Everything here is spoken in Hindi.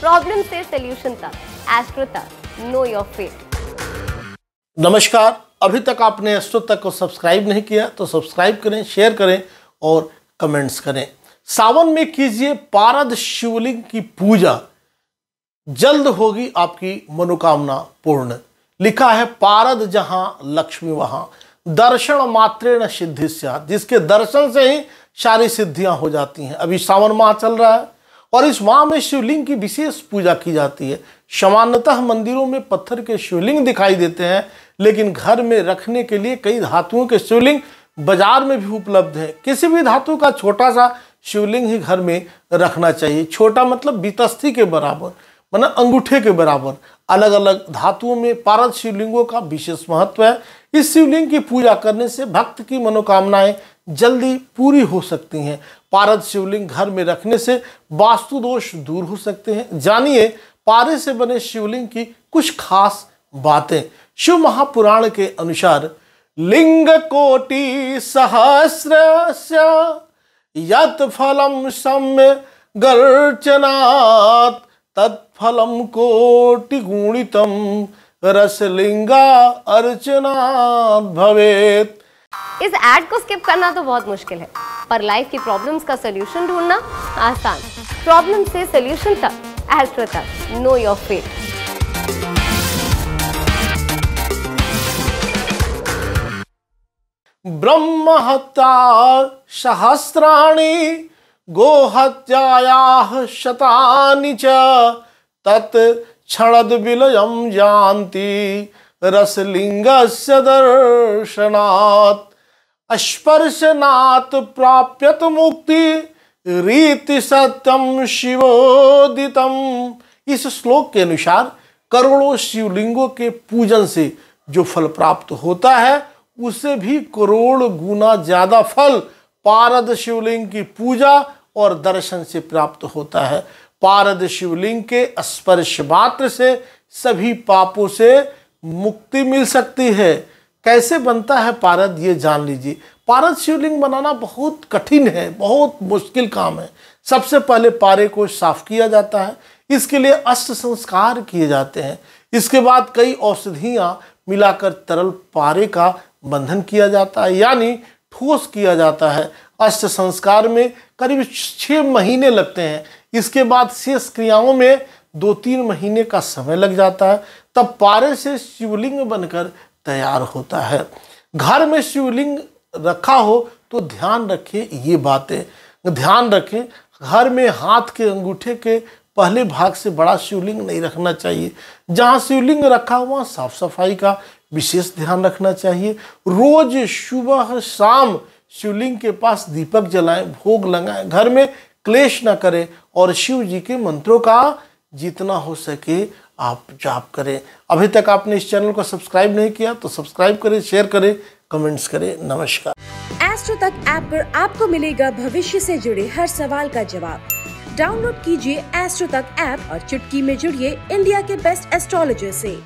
प्रॉब्लम से सोल्यूशन तक एस्ट्रो तक नो योर फेट नमस्कार अभी तक आपने एस्ट्रो तक को सब्सक्राइब नहीं किया तो सब्सक्राइब करें शेयर करें और कमेंट्स करें सावन में कीजिए पारद शिवलिंग की पूजा जल्द होगी आपकी मनोकामना पूर्ण लिखा है पारद जहां लक्ष्मी वहां दर्शन न सिद्धि जिसके दर्शन से ही सारी सिद्धियां हो जाती हैं अभी सावन माह चल रहा है और इस माँ में शिवलिंग की विशेष पूजा की जाती है सामान्यतः मंदिरों में पत्थर के शिवलिंग दिखाई देते हैं लेकिन घर में रखने के लिए कई धातुओं के शिवलिंग बाजार में भी उपलब्ध है किसी भी धातु का छोटा सा शिवलिंग ही घर में रखना चाहिए छोटा मतलब बीतस्थी के बराबर माना अंगूठे के बराबर अलग अलग धातुओं में पारद शिवलिंगों का विशेष महत्व है इस शिवलिंग की पूजा करने से भक्त की मनोकामनाएं जल्दी पूरी हो सकती हैं पारद शिवलिंग घर में रखने से वास्तु दोष दूर हो सकते हैं जानिए पारे से बने शिवलिंग की कुछ खास बातें शिव महापुराण के अनुसार लिंग कोटि सहस्र यत फलम सम्य गर्चना तत्फल कोटिगुणित रसलिंगा अर्चना भवे इस एड को स्किप करना तो बहुत मुश्किल है पर लाइफ की प्रॉब्लम्स का सोल्यूशन ढूंढना आसान प्रॉब्लम से सोल्यूशन तक एस्ट्रो तक नो योर फेट ब्रह्म हत्या सहस्राणी गोहत्यायाः शतानि च तत् क्षणद्विलयं यान्ति रसलिङ्गस्य दर्शनात् अस्पर्शनात् प्राप्यत मुक्ति रीति सत्यम शिवोदितम इस श्लोक के अनुसार करोड़ों शिवलिंगों के पूजन से जो फल प्राप्त होता है उसे भी करोड़ गुना ज्यादा फल पारद शिवलिंग की पूजा और दर्शन से प्राप्त होता है पारद शिवलिंग के स्पर्श मात्र से सभी पापों से मुक्ति मिल सकती है कैसे बनता है पारद ये जान लीजिए पारद शिवलिंग बनाना बहुत कठिन है बहुत मुश्किल काम है सबसे पहले पारे को साफ किया जाता है इसके लिए अष्ट संस्कार किए जाते हैं इसके बाद कई औषधियाँ मिलाकर तरल पारे का बंधन किया जाता है यानी ठोस किया जाता है अष्ट संस्कार में करीब छः महीने लगते हैं इसके बाद शेष क्रियाओं में दो तीन महीने का समय लग जाता है तब पारे से शिवलिंग बनकर तैयार होता है घर में शिवलिंग रखा हो तो ध्यान रखें ये बातें ध्यान रखें घर में हाथ के अंगूठे के पहले भाग से बड़ा शिवलिंग नहीं रखना चाहिए जहाँ शिवलिंग रखा हुआ साफ सफाई का विशेष ध्यान रखना चाहिए रोज सुबह शाम शिवलिंग के पास दीपक जलाएं भोग लगाएं घर में क्लेश ना करें और शिव जी के मंत्रों का जितना हो सके आप जाप करें अभी तक आपने इस चैनल को सब्सक्राइब नहीं किया तो सब्सक्राइब करें शेयर करें कमेंट्स करें नमस्कार एस्ट्रो तक ऐप आप पर आपको मिलेगा भविष्य से जुड़े हर सवाल का जवाब डाउनलोड कीजिए एस्ट्रो तक ऐप और चुटकी में जुड़िए इंडिया के बेस्ट एस्ट्रोलॉजर से